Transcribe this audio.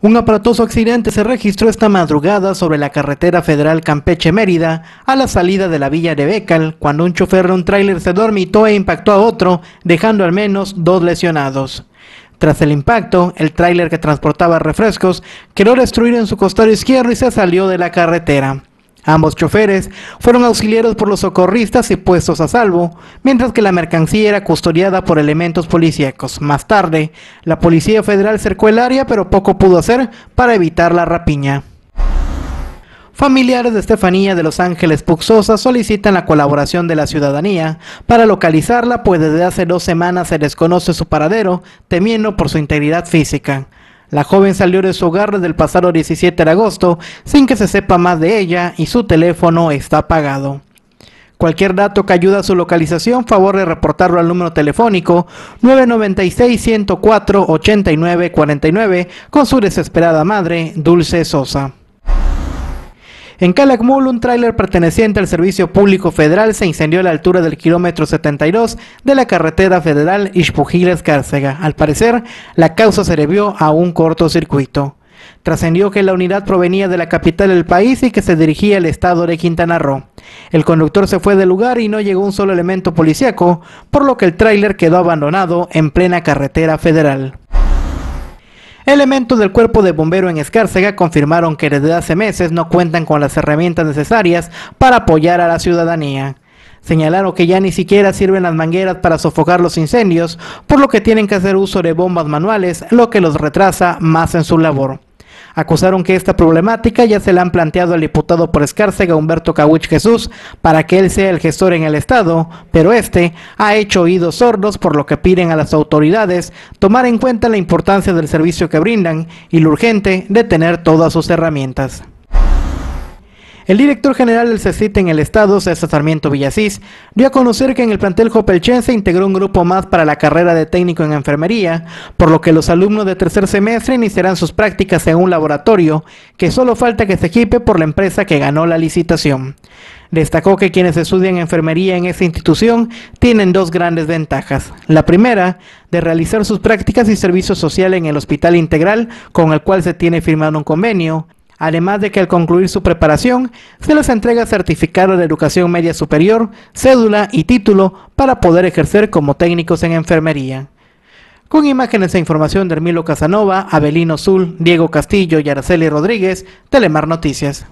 Un aparatoso accidente se registró esta madrugada sobre la carretera federal Campeche-Mérida a la salida de la villa de Becal cuando un chofer de un tráiler se dormitó e impactó a otro, dejando al menos dos lesionados. Tras el impacto, el tráiler que transportaba refrescos quedó destruido en su costado izquierdo y se salió de la carretera. Ambos choferes fueron auxiliados por los socorristas y puestos a salvo, mientras que la mercancía era custodiada por elementos policíacos. Más tarde, la Policía Federal cercó el área, pero poco pudo hacer para evitar la rapiña. Familiares de Estefanía de Los Ángeles Puxosa solicitan la colaboración de la ciudadanía para localizarla, pues desde hace dos semanas se desconoce su paradero, temiendo por su integridad física. La joven salió de su hogar desde el pasado 17 de agosto sin que se sepa más de ella y su teléfono está apagado. Cualquier dato que ayude a su localización, favor de reportarlo al número telefónico 996-104-8949 con su desesperada madre, Dulce Sosa. En Calakmul, un tráiler perteneciente al Servicio Público Federal se incendió a la altura del kilómetro 72 de la carretera federal ispujiles cárcega Al parecer, la causa se debió a un cortocircuito. Trascendió que la unidad provenía de la capital del país y que se dirigía al estado de Quintana Roo. El conductor se fue del lugar y no llegó un solo elemento policíaco, por lo que el tráiler quedó abandonado en plena carretera federal. Elementos del cuerpo de bombero en Escárcega confirmaron que desde hace meses no cuentan con las herramientas necesarias para apoyar a la ciudadanía. Señalaron que ya ni siquiera sirven las mangueras para sofocar los incendios, por lo que tienen que hacer uso de bombas manuales, lo que los retrasa más en su labor. Acusaron que esta problemática ya se la han planteado al diputado por Escárcega Humberto Cahuich Jesús para que él sea el gestor en el Estado, pero este ha hecho oídos sordos por lo que piden a las autoridades tomar en cuenta la importancia del servicio que brindan y lo urgente de tener todas sus herramientas. El director general del CECIT en el estado, César Sarmiento Villasís, dio a conocer que en el plantel se integró un grupo más para la carrera de técnico en enfermería, por lo que los alumnos de tercer semestre iniciarán sus prácticas en un laboratorio que solo falta que se equipe por la empresa que ganó la licitación. Destacó que quienes estudian enfermería en esta institución tienen dos grandes ventajas. La primera, de realizar sus prácticas y servicio social en el Hospital Integral, con el cual se tiene firmado un convenio, además de que al concluir su preparación se les entrega certificado de educación media superior, cédula y título para poder ejercer como técnicos en enfermería. Con imágenes e información de Hermilo Casanova, Abelino Zul, Diego Castillo y Araceli Rodríguez, Telemar Noticias.